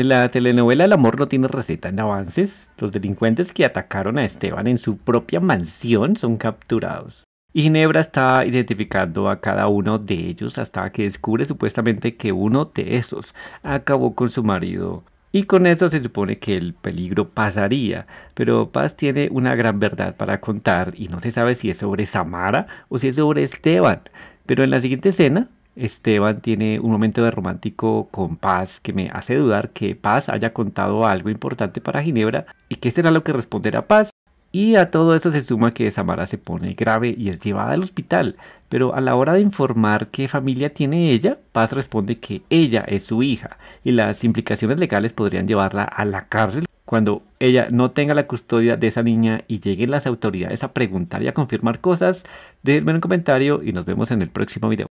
En La telenovela El amor no tiene receta en avances. Los delincuentes que atacaron a Esteban en su propia mansión son capturados. Y Ginebra está identificando a cada uno de ellos hasta que descubre supuestamente que uno de esos acabó con su marido. Y con eso se supone que el peligro pasaría, pero Paz tiene una gran verdad para contar y no se sabe si es sobre Samara o si es sobre Esteban. Pero en la siguiente escena Esteban tiene un momento de romántico con Paz que me hace dudar que Paz haya contado algo importante para Ginebra y que será este lo que responderá Paz. Y a todo eso se suma que Samara se pone grave y es llevada al hospital, pero a la hora de informar qué familia tiene ella, Paz responde que ella es su hija y las implicaciones legales podrían llevarla a la cárcel cuando ella no tenga la custodia de esa niña y lleguen las autoridades a preguntar y a confirmar cosas. Déjenme un comentario y nos vemos en el próximo video.